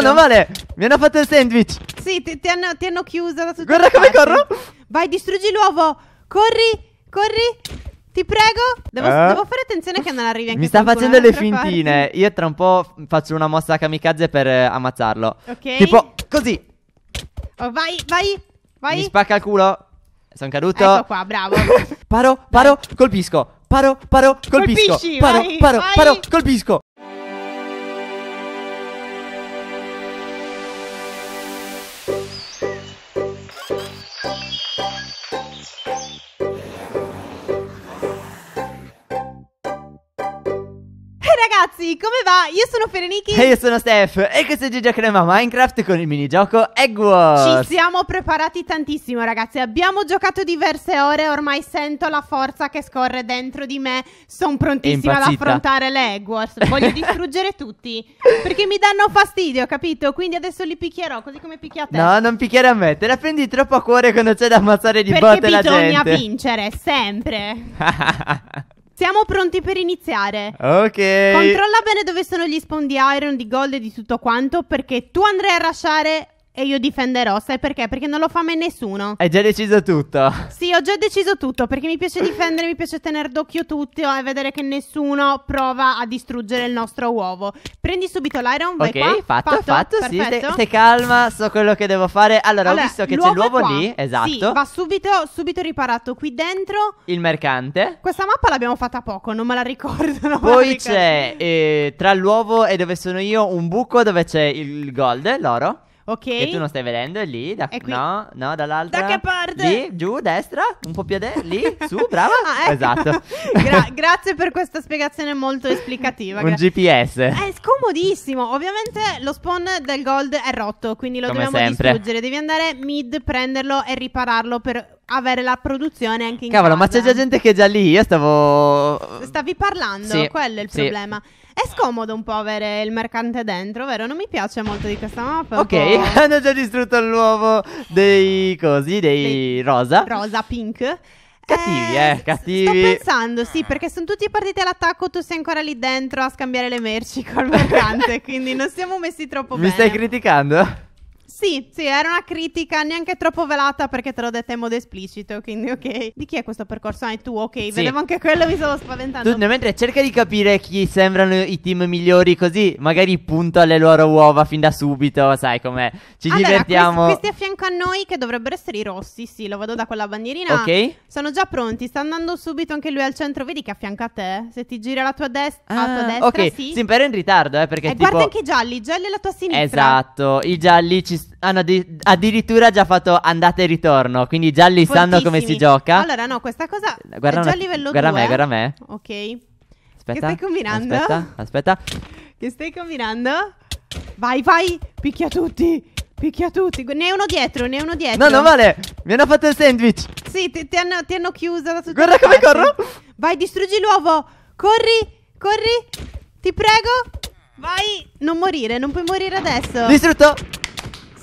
Mano male, mi hanno fatto il sandwich. Sì, ti, ti, hanno, ti hanno, chiuso da tutte Guarda come parte. corro. Vai, distruggi l'uovo. Corri, corri. Ti prego, devo, eh. devo, fare attenzione che non arrivi anche Mi sta facendo le fintine. Parte. Io tra un po' faccio una mossa a kamikaze per eh, ammazzarlo. Ok. Tipo così. Oh, vai, vai, vai. Mi spacca il culo. Sono caduto. Ecco qua, bravo. paro, paro, colpisco. Paro, paro, colpisco. Colpisci, paro, vai, paro, vai. paro, colpisco. come va? Io sono Fereniki E io sono Steph E questo è Gigi Crema Minecraft con il minigioco Egg Wars Ci siamo preparati tantissimo ragazzi Abbiamo giocato diverse ore Ormai sento la forza che scorre dentro di me Sono prontissima ad affrontare le Egg Wars Voglio distruggere tutti Perché mi danno fastidio, capito? Quindi adesso li picchierò così come picchiate No, non picchiare a me Te la prendi troppo a cuore quando c'è da ammazzare di perché botte la gente Perché bisogna vincere, sempre Siamo pronti per iniziare. Ok. Controlla bene dove sono gli spawn di iron, di gold e di tutto quanto, perché tu andrai a lasciare e io difenderò, sai perché? Perché non lo fa mai nessuno. Hai già deciso tutto. Sì, ho già deciso tutto perché mi piace difendere, mi piace tenere d'occhio tutti oh, e vedere che nessuno prova a distruggere il nostro uovo. Prendi subito l'iron, vai okay, qua. fatto, fatto, fatto sì, stai calma, so quello che devo fare. Allora, allora ho visto che c'è l'uovo lì, esatto. Sì, va subito, subito riparato qui dentro. Il mercante. Questa mappa l'abbiamo fatta poco, non me la ricordo. Poi la c'è eh, tra l'uovo e dove sono io un buco dove c'è il gold, l'oro. Ok. E tu non stai vedendo, è lì. Da, è no, no, dall'altra. Da che parte? Lì, giù, destra, un po' più a destra, lì, su, brava. ah, ecco. Esatto. Gra- grazie per questa spiegazione molto esplicativa. un gra- GPS. È scomodissimo. Ovviamente lo spawn del gold è rotto, quindi lo Come dobbiamo sempre. distruggere. Devi andare mid, prenderlo e ripararlo per avere la produzione anche in Cavolo, casa. ma c'è già gente che è già lì. Io stavo. Stavi parlando, sì, quello è il sì. problema. È scomodo un po' avere il mercante dentro, vero? Non mi piace molto di questa mappa. Ok, hanno già distrutto l'uovo dei cosi, dei, dei rosa. Rosa, pink. Cattivi, eh, eh, cattivi. Sto pensando, sì, perché sono tutti partiti all'attacco, tu sei ancora lì dentro a scambiare le merci col mercante, quindi non siamo messi troppo Mi bene. Mi stai criticando? Sì, sì, era una critica neanche troppo velata perché te l'ho detta in modo esplicito, quindi ok. Di chi è questo percorso? Ah, è tu, ok, sì. vedevo anche quello, mi stavo spaventando. Tu, mentre cerca di capire chi sembrano i team migliori, così magari punto alle loro uova fin da subito, sai com'è. Ci allora, divertiamo. Questi, questi a fianco a noi che dovrebbero essere i rossi, sì, lo vedo da quella bandierina. Ok. Sono già pronti, sta andando subito anche lui al centro, vedi che a fianco a te, se ti gira la tua destra, ah, tua destra, ok, sì. sì, però in ritardo, eh, perché e eh, tipo... guarda anche i gialli, i gialli alla tua sinistra. Esatto, i gialli ci hanno addi- addirittura già fatto andata e ritorno, quindi già lì sanno come si gioca. Allora, no, questa cosa eh, guarda è già a livello guarda 2. Guarda me, guarda me. Ok. Aspetta. Che stai combinando? Aspetta, aspetta. Che stai combinando? Vai, vai, picchia tutti. Picchia tutti. Ne uno dietro, ne uno dietro. No, non vale. Mi hanno fatto il sandwich. Sì, ti, ti, hanno, ti hanno, chiuso da Guarda come parti. corro. Vai, distruggi l'uovo. Corri, corri. Ti prego. Vai. Non morire, non puoi morire adesso. Distrutto.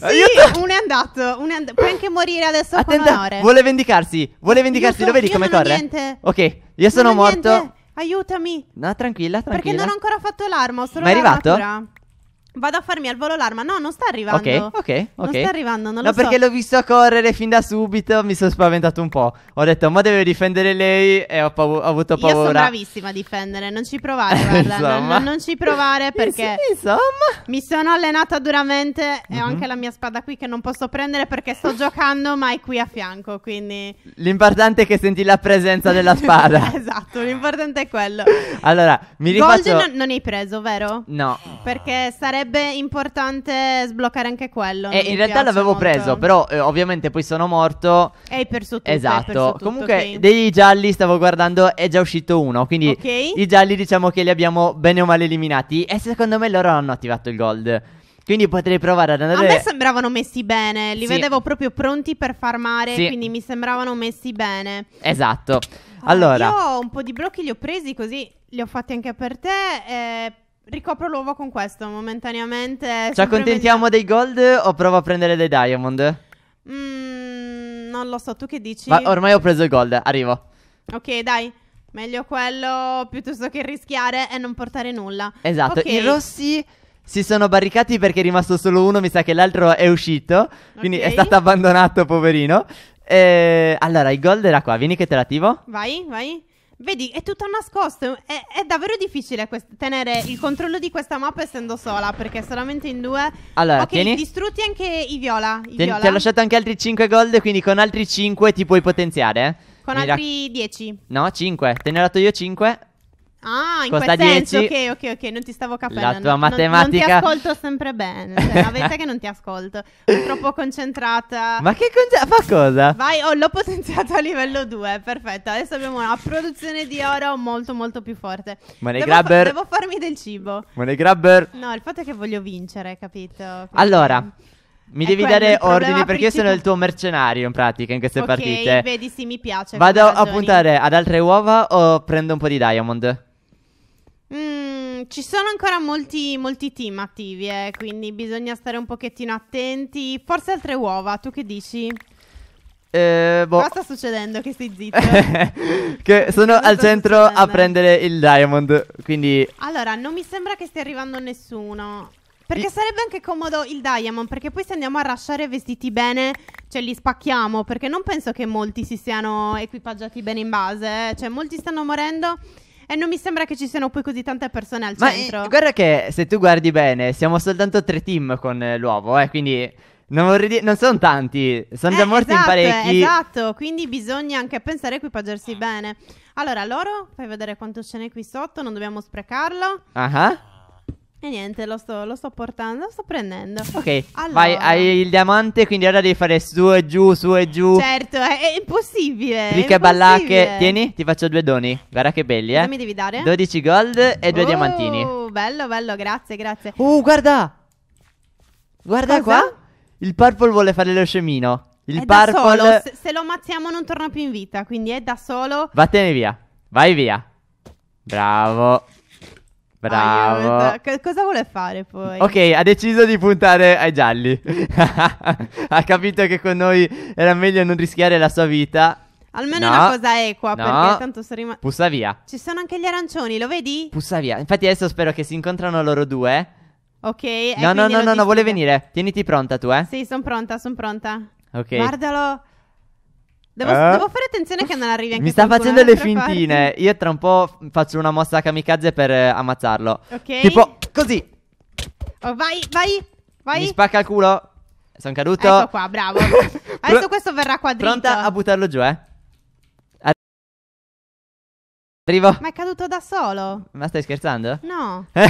Aiuto! Eh, uno è andato. Uno è and- puoi anche morire adesso Attenta, con onore. Vuole vendicarsi. Vuole vendicarsi. So, Lo vedi come corre? Ok, io sono morto. Niente. Aiutami. No, tranquilla, tranquilla. Perché non ho ancora fatto l'arma. Ho solo Ma è arrivato? Vado a farmi al volo l'arma. No, non sta arrivando. Ok, ok, ok. Non sta arrivando, non no, so. No, perché l'ho visto correre fin da subito, mi sono spaventato un po'. Ho detto, ma deve difendere lei e ho, pav- ho avuto paura. Io sono bravissima a difendere, non ci provare, eh, guarda. non, non, ci provare perché... insomma... Mi sono allenata duramente e ho mm-hmm. anche la mia spada qui che non posso prendere perché sto giocando, ma è qui a fianco, quindi... L'importante è che senti la presenza della spada. esatto, l'importante è quello. allora, mi rifaccio... Golgi non, non hai preso, vero? No. Perché sarebbe sarebbe importante sbloccare anche quello. Eh, in realtà l'avevo molto. preso, però eh, ovviamente poi sono morto. E hai perso tutto. Esatto. Perso tutto, Comunque okay. dei gialli stavo guardando, è già uscito uno, quindi okay. i gialli diciamo che li abbiamo bene o male eliminati e secondo me loro hanno attivato il gold. Quindi potrei provare ad andare. A me sembravano messi bene. Li sì. vedevo proprio pronti per farmare. Sì. Quindi mi sembravano messi bene. Esatto. Allora, allora. Io un po' di blocchi li ho presi così. Li ho fatti anche per te. Eh, Ricopro l'uovo con questo momentaneamente. Ci accontentiamo dei gold o provo a prendere dei diamond? Mm, non lo so, tu che dici? Ma ormai ho preso il gold, arrivo. Ok, dai. Meglio quello piuttosto che rischiare e non portare nulla. Esatto, okay. i rossi si sono barricati perché è rimasto solo uno, mi sa che l'altro è uscito, quindi okay. è stato abbandonato, poverino. E... Eh, allora, il gold era qua, vieni che te l'attivo. Vai, vai. Vedi, è tutto nascosto. È, è davvero difficile quest- tenere il controllo di questa mappa essendo sola, perché solamente in due. Allora, ok, tieni... distrutti anche i viola. I Ten- viola. Ti ho lasciato anche altri 5 gold, quindi con altri 5 ti puoi potenziare. Eh. Con Mi altri ra- 10. No, 5. Te ne ho dato io 5. Ah, in Costa quel 10. senso, ok, ok, ok, non ti stavo capendo. La tua non, matematica... Non, non, ti ascolto sempre bene, cioè, la verità che non ti ascolto, sono troppo concentrata. Ma che concentrata? Fa cosa? Vai, oh, l'ho potenziato a livello 2, perfetto, adesso abbiamo una produzione di oro molto molto più forte. Money devo grabber. Fa- devo farmi del cibo. Money grabber. No, il fatto è che voglio vincere, capito? Quindi... Allora... Mi è devi dare ordini perché principale. io sono il tuo mercenario in pratica in queste okay, partite. Ok, vedi, sì, mi piace. Vado a puntare ad altre uova o prendo un po' di diamond? Mm, ci sono ancora molti, molti team attivi, eh, quindi bisogna stare un pochettino attenti. Forse altre uova, tu che dici? Eh, boh. Cosa sta succedendo? Che stai zitto? che sono Cosa al centro a prendere il diamond, quindi... Allora, non mi sembra che stia arrivando nessuno. Perché sarebbe anche comodo il diamond, perché poi se andiamo a rushare vestiti bene, cioè li spacchiamo, perché non penso che molti si siano equipaggiati bene in base, eh. cioè molti stanno morendo... E non mi sembra che ci siano poi così tante persone al Ma eh, centro. Ma guarda che se tu guardi bene, siamo soltanto tre team con eh, l'uovo, eh, quindi non, dire, non, sono tanti, sono eh, già morti esatto, in parecchi. Esatto, quindi bisogna anche pensare a equipaggiarsi bene. Allora, loro, fai vedere quanto ce n'è qui sotto, non dobbiamo sprecarlo. Ah. Uh-huh. E niente, lo sto, lo sto portando, lo sto prendendo. Ok, allora. vai, hai il diamante, quindi ora devi fare su e giù, su e giù. Certo, è, è impossibile. Ricche ballacche, tieni, ti faccio due doni. Guarda che belli, eh. Cosa mi devi dare? 12 gold e due oh, diamantini. Bello, bello, grazie, grazie. Oh, guarda! Guarda Cosa? qua. Il purple vuole fare lo scemino. Il è purple... Solo, se, se lo ammazziamo non torna più in vita, quindi è da solo. Vattene via, vai via. Bravo. Bravo. Ah, cosa vuole fare poi? Ok, ha deciso di puntare ai gialli. ha capito che con noi era meglio non rischiare la sua vita. Almeno no, una cosa equa, no, perché tanto sono rimasto. Pussa via. Ci sono anche gli arancioni, lo vedi? Pussa via. Infatti, adesso spero che si incontrano loro due. Ok. No, no, no, no, no, vuole venire. Tieniti pronta tu, eh? Sì, sono pronta, sono pronta. Ok. Guardalo. Devo, eh? devo, fare attenzione che non arrivi anche Mi sta facendo le fintine. Parte. Io tra un po' faccio una mossa a kamikaze per eh, ammazzarlo. Ok. Tipo così. Oh, vai, vai, vai. Mi spacca il culo. Sono caduto. Ecco qua, bravo. Adesso questo verrà qua quadrito. Pronta a buttarlo giù, eh? Arrivo. Ma è caduto da solo. Ma stai scherzando? No.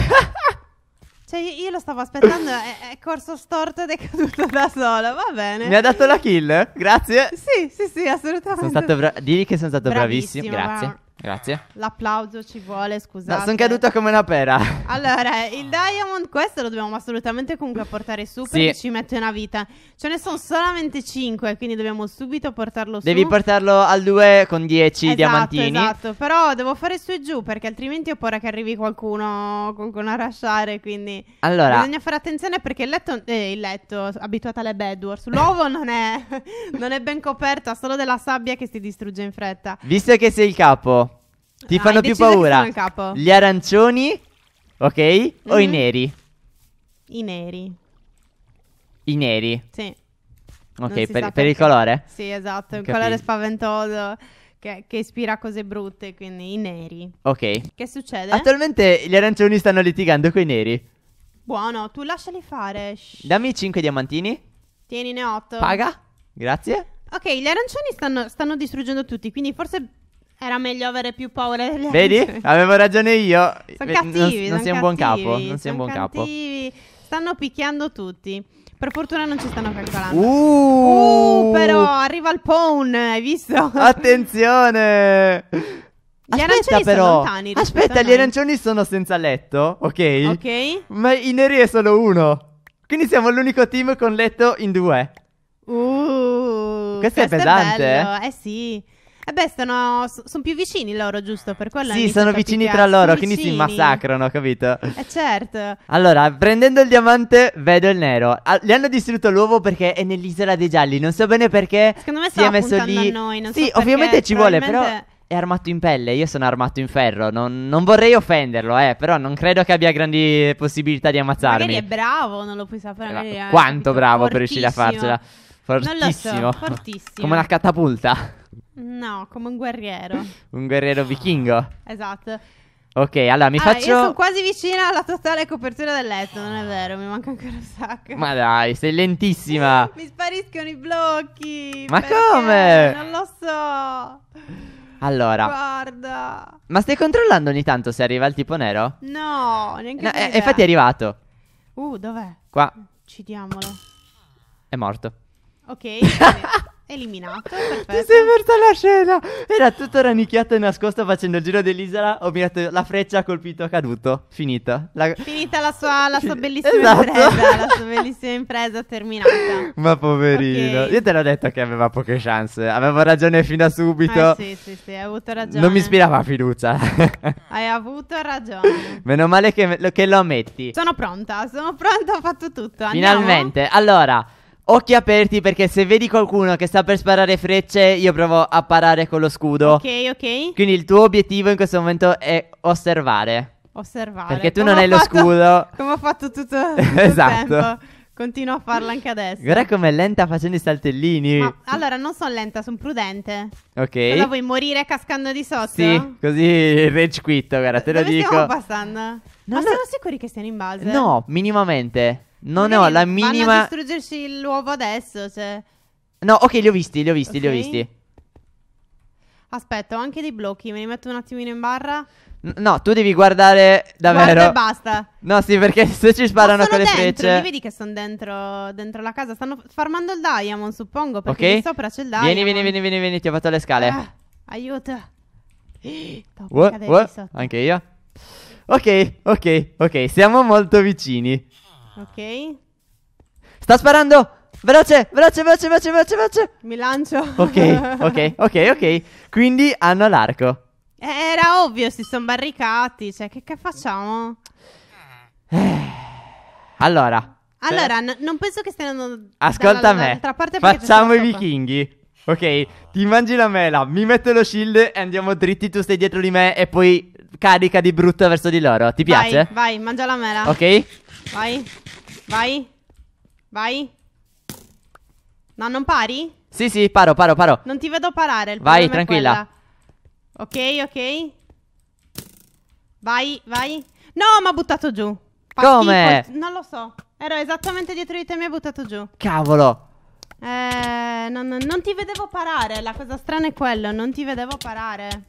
Cioè, io lo stavo aspettando, è, è corso storto ed è caduto da sola. Va bene. Mi ha dato la kill? Grazie. Sì, sì, sì, assolutamente. Sono stato bra- Digli che sono stato bravissimo. bravissimo Grazie. Wow. Grazie. L'applauso ci vuole, scusate. No, sono caduta come una pera. Allora, il Diamond, questo lo dobbiamo assolutamente comunque portare su perché sì. ci mette una vita. Ce ne sono solamente 5, quindi dobbiamo subito portarlo su. Devi portarlo al 2 con 10 esatto, diamantini. Esatto, però devo fare su e giù perché altrimenti ho paura che arrivi qualcuno, qualcuno a rasciare, quindi... Allora... Bisogna fare attenzione perché il letto, eh, il letto abituato alle bedwars, l'uovo non, è, non è ben coperto, ha solo della sabbia che si distrugge in fretta. Visto che sei il capo... Ti fanno più paura gli arancioni, ok? O i mhm. neri? I neri. I neri, Sì. ok, per, per il colore? Sì, esatto. Un colore spaventoso che, che ispira cose brutte, quindi i neri. Ok. Che succede? Attualmente gli arancioni stanno litigando con i neri. Buono, tu lasciali fare. shh. Dammi 5 diamantini. Tienine 8. Paga. Grazie. Ok, gli arancioni stanno, stanno distruggendo tutti, quindi forse era meglio avere più paura degli Vedi? altri. Vedi? Avevo ragione io. Sono cattivi. Non, non sei un buon capo. Non sei un buon capo. Stanno picchiando tutti. Per fortuna non ci stanno calcolando. Uh, uh però arriva il pawn, hai visto? Attenzione! Gli Aspetta però, aspetta, gli arancioni sono senza letto, ok? Ok. Ma i neri è solo uno. Quindi siamo l'unico team con letto in due. Uh, questo, questo è pesante. È eh. eh sì. Eh beh, sono, sono più vicini loro, giusto? Per quello Sì, sono vicini tra loro, sono quindi si massacrano, capito? Eh certo. Allora, prendendo il diamante, vedo il nero. Ah, le hanno distrutto l'uovo perché è nell'isola dei gialli, non so bene perché Secondo me si è messo lì. A noi, non sì, so ovviamente ci vuole, probabilmente... però è armato in pelle, io sono armato in ferro, non, non, vorrei offenderlo, eh, però non credo che abbia grandi possibilità di ammazzarmi. Magari è bravo, non lo puoi sapere. Eh, eh quanto bravo Fortissimo. per riuscire a farcela. Fortissimo. So, fortissimo. Come una catapulta. No, come un guerriero. un guerriero vichingo. Esatto. Ok, allora mi allora, ah, faccio. Io sono quasi vicina alla totale copertura del letto, non è vero, mi manca ancora un sacco. Ma dai, sei lentissima. mi spariscono i blocchi. Ma come? Non lo so. Allora, guarda. Ma stai controllando ogni tanto se arriva il tipo nero? No, neanche no, eh, cioè. Infatti è arrivato. Uh, dov'è? Qua. Uccidiamolo. È morto. Ok. eliminato. Perfetto. Ti sei persa la scena. Era tutto rannicchiato e nascosto facendo il giro dell'isola. Ho mirato la freccia, ha colpito, caduto. Finita. La... Finita la sua, la sua bellissima esatto. impresa. la sua bellissima impresa terminata. Ma poverino. Okay. Io te l'ho detto che aveva poche chance. Avevo ragione fin da subito. Eh, sì, sì, sì, hai avuto ragione. Non mi ispirava fiducia. hai avuto ragione. Meno male che, che, lo ammetti. Sono pronta, sono pronta, ho fatto tutto. Andiamo. Finalmente. Allora. Occhi aperti perché se vedi qualcuno che sta per sparare frecce, io provo a parare con lo scudo. Ok, ok. Quindi il tuo obiettivo in questo momento è osservare. Osservare. Perché tu come non hai fatto, lo scudo. Come ho fatto tutto, tutto esatto. Continuo a farlo anche adesso. Guarda com'è lenta facendo i saltellini. Ma, allora, non sono lenta, sono prudente. Ok. Allora vuoi morire cascando di sotto? Sì, così rage quit, guarda, te lo dico. Ma stiamo passando? Non Ma lo... siamo sicuri che stiano in base? No, minimamente. Non ne ho la minima. Vanno a distruggersi l'uovo adesso. Cioè. No, ok, li ho visti, li ho visti, okay. li ho visti. Aspetta, ho anche dei blocchi. Me li metto un attimino in barra. no, tu devi guardare davvero. Guarda e basta. No, sì, perché se ci sparano no, con dentro, le frecce. Li vedi che sono dentro, dentro la casa. Stanno farmando il diamond, suppongo. Perché okay. sopra c'è il diamond. Vieni, vieni, vieni, vieni, vieni. Ti ho fatto le scale. Ah, aiuto. Top, uh, uh, anche io. Ok, ok, ok. Siamo molto vicini. Ok. Sta sparando! Veloce, veloce, veloce, veloce, veloce, veloce. Mi lancio. Ok, ok, ok, ok. Quindi hanno l'arco. Eh, era ovvio, si sono barricati. Cioè, che, che facciamo? Eh, allora. Allora, n- non penso che stiano andando. Ascolta dalla, me. Parte facciamo i vichinghi. Ok, ti mangi la mela, mi metto lo shield e andiamo dritti, tu stai dietro di me e poi carica di brutto verso di loro. Ti piace? Vai, vai, mangia la mela. Ok? Vai, vai, vai. No, non pari? Sì, sì, paro, paro, paro. Non ti vedo parare. Il vai, tranquilla. Ok, ok. Vai, vai. No, mi ha buttato giù. Fa Come? Schifo. Non lo so. Ero esattamente dietro di te e mi ha buttato giù. Cavolo. Eh, non, non ti vedevo parare. La cosa strana è quello. Non ti vedevo parare.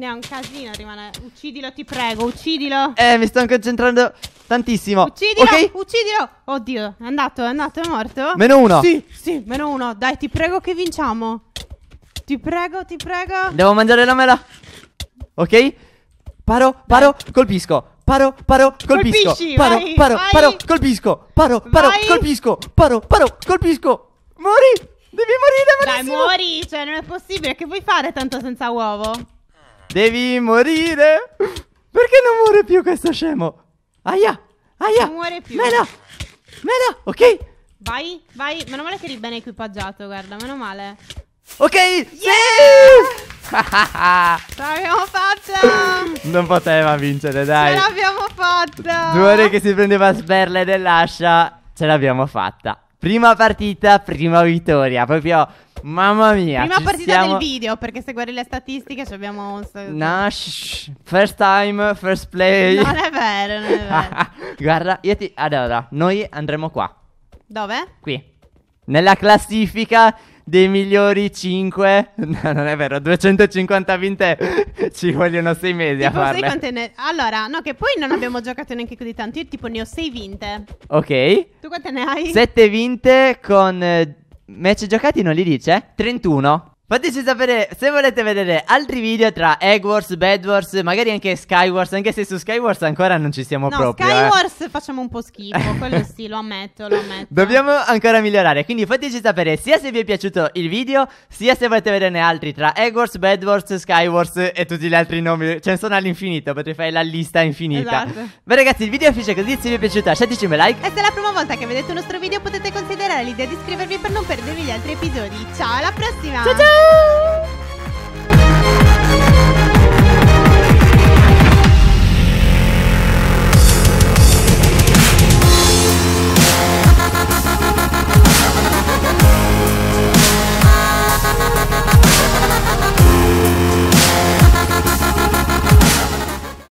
Ne ha un casino rimane. Uccidilo, ti prego, uccidilo. Eh, mi sto concentrando tantissimo. Uccidilo, okay? uccidilo. Oddio, è andato, è andato, è morto. Meno uno. Sì, sì, meno uno. Dai, ti prego che vinciamo. Ti prego, ti prego. Devo mangiare la mela. Ok? Paro, paro, Dai. colpisco. Paro, paro, colpisco. Colpisci, paro, vai, paro, vai. paro, colpisco. Paro, paro, vai. colpisco. Paro, paro, colpisco. Mori! Devi morire, Dai, morissimo. Dai, muori, cioè non è possibile. Che vuoi fare tanto senza uovo? Devi morire. Perché non muore più questo scemo? Aia, aia. Non muore più. Mela, mela, ok. Vai, vai. Meno male che eri ben equipaggiato, guarda, meno male. Ok, yeah! Ce l'abbiamo fatta! Non poteva vincere, dai. Ce l'abbiamo fatta! Due ore che si prendeva sberle dell'ascia. Ce l'abbiamo fatta. Prima partita, prima vittoria. Proprio Mamma mia. Prima partita siamo... del video, perché se guardi le statistiche ci abbiamo un No, first time, first play. Non è vero, non è vero. Guarda, io ti Allora, noi andremo qua. Dove? Qui. Nella classifica dei migliori 5. No, non è vero, 250 vinte ci vogliono 6 mesi tipo a farle. Quante ne... Allora, no, che poi non abbiamo giocato neanche così tanto. Io tipo ne ho 6 vinte. Ok. Tu quante ne hai? 7 vinte con eh, Match giocati non li dice? 31. Fateci sapere se volete vedere altri video tra Egg Wars, Bad Wars, magari anche Skywars, anche se su Skywars ancora non ci siamo no, proprio. Skywars eh. facciamo un po' schifo, quello sì, lo ammetto, lo ammetto. Dobbiamo ancora migliorare, quindi fateci sapere sia se vi è piaciuto il video, sia se volete vederne altri tra Egg Wars, Bad Wars, Skywars e tutti gli altri nomi. Ce ne sono all'infinito, potrei fare la lista infinita. Esatto. Beh ragazzi, il video finisce così, se vi è piaciuto lasciateci un like. E se è la prima volta che vedete un nostro video potete considerare l'idea di iscrivervi per non perdervi gli altri episodi. Ciao, alla prossima! Ciao ciao! Ah!